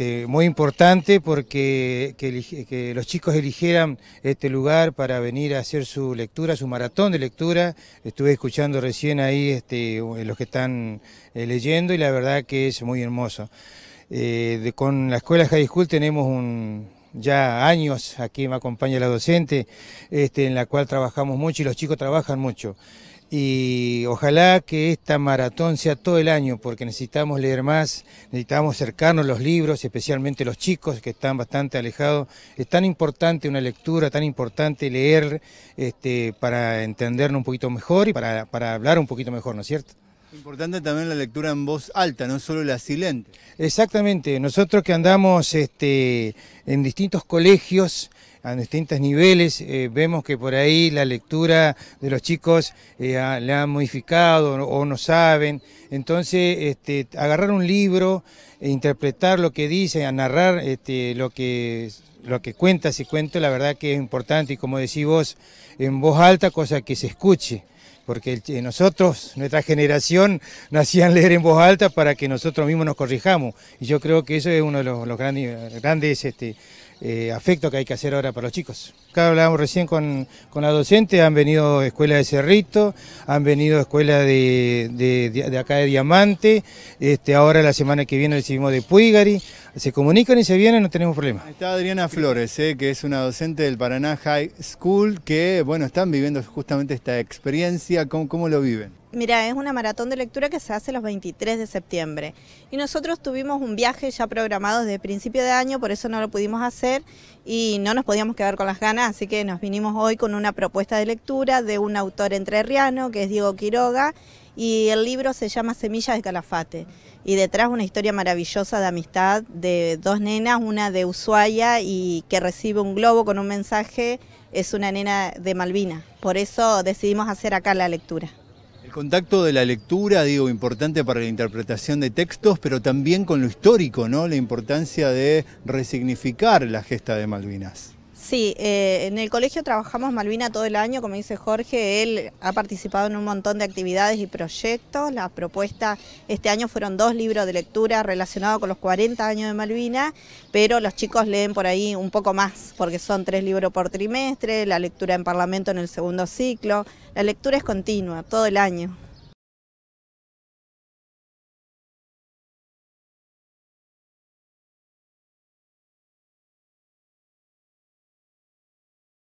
Este, muy importante porque que, los chicos eligieran este lugar para venir a hacer su lectura, su maratón de lectura. Estuve escuchando recién ahí este, eh, los que están eh, leyendo y la verdad que es muy hermoso. Eh, con la escuela High School tenemos ya años, aquí me acompaña la docente, este, en la cual trabajamos mucho y los chicos trabajan mucho y ojalá que esta maratón sea todo el año, porque necesitamos leer más, necesitamos a los libros, especialmente los chicos que están bastante alejados. Es tan importante una lectura, tan importante leer este, para entendernos un poquito mejor y para, para hablar un poquito mejor, ¿no es cierto? Importante también la lectura en voz alta, no solo la silente. Exactamente, nosotros que andamos este, en distintos colegios, a distintos niveles, eh, vemos que por ahí la lectura de los chicos eh, ha, han modificado o no saben. Entonces, este, agarrar un libro, e interpretar lo que dice, narrar este, lo que lo que cuenta, si cuento, la verdad que es importante y como decís vos, en voz alta, cosa que se escuche porque nosotros, nuestra generación, nacían leer en voz alta para que nosotros mismos nos corrijamos. Y yo creo que eso es uno de los, grandes, grandes este, eh, afecto que hay que hacer ahora para los chicos. Acá hablábamos recién con, la docente, han venido escuela de Cerrito, han venido escuela de, de, de, acá de Diamante, este, ahora la semana que viene recibimos de Puigari, se comunican y se vienen, no tenemos problema. Está Adriana Flores, eh, que es una docente del Paraná High School, que bueno, están viviendo justamente esta experiencia, cómo lo viven? Mira, es una maratón de lectura que se hace los 23 de septiembre. Y nosotros tuvimos un viaje ya programado desde principio de año, por eso no lo pudimos hacer y no nos podíamos quedar con las ganas, así que nos vinimos hoy con una propuesta de lectura de un autor entrerriano que es Diego Quiroga y el libro se llama Semillas de Calafate. Y detrás una historia maravillosa de amistad de dos nenas, una de Ushuaia y que recibe un globo con un mensaje, es una nena de Malvina. Por eso decidimos hacer acá la lectura contacto de la lectura, digo, importante para la interpretación de textos, pero también con lo histórico, ¿no? La importancia de resignificar la gesta de Malvinas. Sí, eh, en el colegio trabajamos Malvina todo el año, como dice Jorge, él ha participado en un montón de actividades y proyectos. la propuesta este año fueron dos libros de lectura relacionados con los 40 años de Malvina, pero los chicos leen por ahí un poco más, porque son tres libros por trimestre, la lectura en Parlamento en el segundo ciclo, la lectura es continua todo el año.